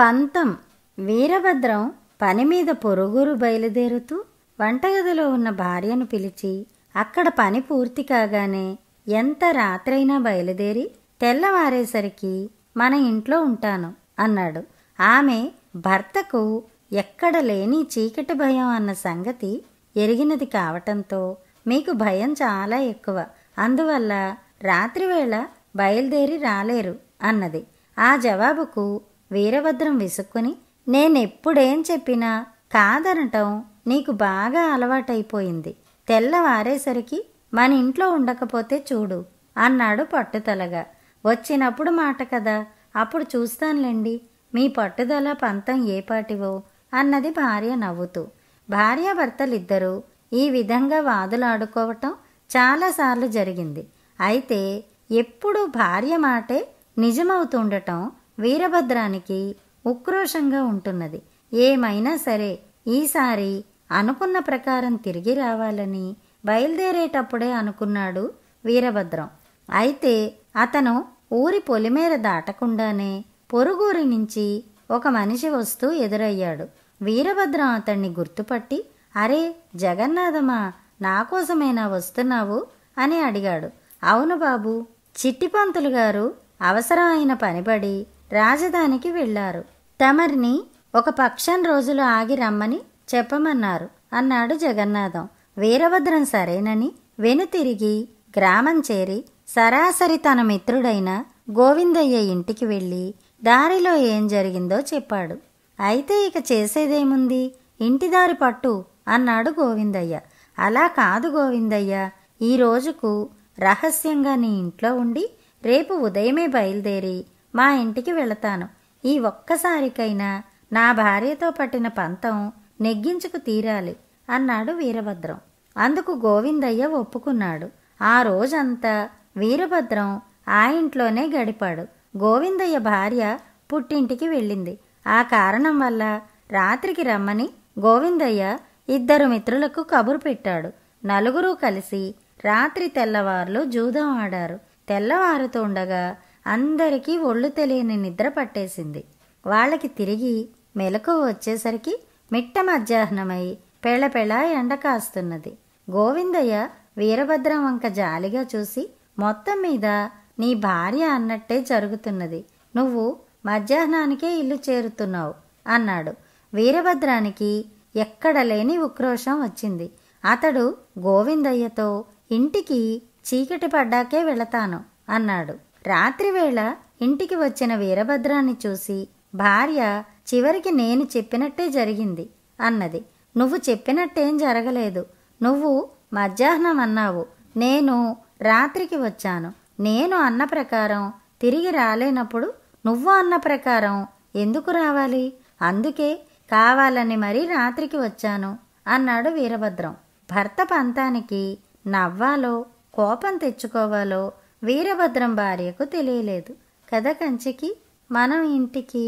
పంతం వీరభద్రం పని మీద పొరుగురు బయలుదేరుతూ వంటగదిలో ఉన్న భార్యను పిలిచి అక్కడ పని పూర్తి కాగానే ఎంత రాత్రైనా బయలుదేరి తెల్లవారేసరికి మన ఇంట్లో ఉంటాను అన్నాడు ఆమె భర్తకు ఎక్కడ లేని చీకటి భయం అన్న సంగతి ఎరిగినది కావటంతో మీకు భయం చాలా ఎక్కువ అందువల్ల రాత్రివేళ బయలుదేరి రాలేరు అన్నది ఆ జవాబుకు వీరభద్రం విసుక్కుని నేనెప్పుడేం చెప్పినా కాదనటం నీకు బాగా అలవాటైపోయింది తెల్లవారేసరికి మన ఇంట్లో ఉండకపోతే చూడు అన్నాడు పట్టుదలగా వచ్చినప్పుడు మాట కదా అప్పుడు చూస్తానులేండి మీ పట్టుదల పంతం ఏపాటివో అన్నది భార్య నవ్వుతూ భార్యాభర్తలిద్దరూ ఈ విధంగా వాదులాడుకోవటం చాలాసార్లు జరిగింది అయితే ఎప్పుడు భార్య మాటే నిజమవుతుండటం వీరభద్రానికి ఉక్రోషంగా ఉంటున్నది ఏమైనా సరే ఈసారి అనుకున్న ప్రకారం తిరిగి రావాలని బయలుదేరేటప్పుడే అనుకున్నాడు వీరభద్రం అయితే అతను ఊరి పొలిమేర దాటకుండానే పొరుగూరి నుంచి ఒక మనిషి వస్తూ ఎదురయ్యాడు వీరభద్రం అతన్ని గుర్తుపట్టి అరే జగన్నాథమా నా కోసమేనా వస్తున్నావు అని అడిగాడు అవును బాబు చిట్టిపంతులు గారు అవసరం అయిన పనిపడి రాజధానికి వెళ్లారు తమరిని ఒక పక్షం రోజులు ఆగి రమ్మని చెప్పమన్నారు అన్నాడు జగన్నాథం వీరభద్రం సరేనని వెనుతిరిగి గ్రామం చేరి సరాసరి తన మిత్రుడైన గోవిందయ్య ఇంటికి వెళ్ళి దారిలో ఏం జరిగిందో చెప్పాడు అయితే ఇక చేసేదేముంది ఇంటిదారి పట్టు అన్నాడు గోవిందయ్య అలా కాదు గోవిందయ్య ఈ రోజుకు రహస్యంగా నీ ఇంట్లో ఉండి రేపు ఉదయమే బయలుదేరి మా ఇంటికి వెళతాను ఈ ఒక్కసారికైనా నా భార్యతో పట్టిన పంతం నెగ్గించుకు తీరాలి అన్నాడు వీరభద్రం అందుకు గోవిందయ్య ఒప్పుకున్నాడు ఆ రోజంతా వీరభద్రం ఆ ఇంట్లోనే గడిపాడు గోవిందయ్య భార్య పుట్టింటికి వెళ్ళింది ఆ కారణం వల్ల రాత్రికి రమ్మని గోవిందయ్య ఇద్దరు మిత్రులకు కబురు పెట్టాడు నలుగురు కలిసి రాత్రి తెల్లవార్లు జూదం ఆడారు తెల్లవారుతుండగా అందరికీ ఒళ్ళు తెలియని నిద్ర పట్టేసింది వాళ్ళకి తిరిగి మెలకువ వచ్చేసరికి మిట్ట మధ్యాహ్నమై పెళ్ళపెళ ఎండ కాస్తున్నది గోవిందయ్య వీరభద్రం వంక జాలిగా చూసి మొత్తం మీద నీ భార్య అన్నట్టే జరుగుతున్నది నువ్వు మధ్యాహ్నానికే ఇల్లు చేరుతున్నావు అన్నాడు వీరభద్రానికి ఎక్కడ లేని ఉక్రోషం వచ్చింది అతడు గోవిందయ్యతో ఇంటికి చీకటి పడ్డాకే వెళతాను అన్నాడు రాత్రివేళ ఇంటికి వచ్చిన వీరభద్రాన్ని చూసి భార్య చివరికి నేను చెప్పినట్టే జరిగింది అన్నది నువ్వు చెప్పినట్టేం జరగలేదు నువ్వు మధ్యాహ్నం అన్నావు నేను రాత్రికి వచ్చాను నేను అన్న ప్రకారం తిరిగి రాలేనప్పుడు నువ్వు అన్న ప్రకారం ఎందుకు రావాలి అందుకే కావాలని మరీ రాత్రికి వచ్చాను అన్నాడు వీరభద్రం భర్త పంతానికి నవ్వాలో కోపం తెచ్చుకోవాలో వీరభద్రం భార్యకు తెలియలేదు కథ కంచికి మనం ఇంటికి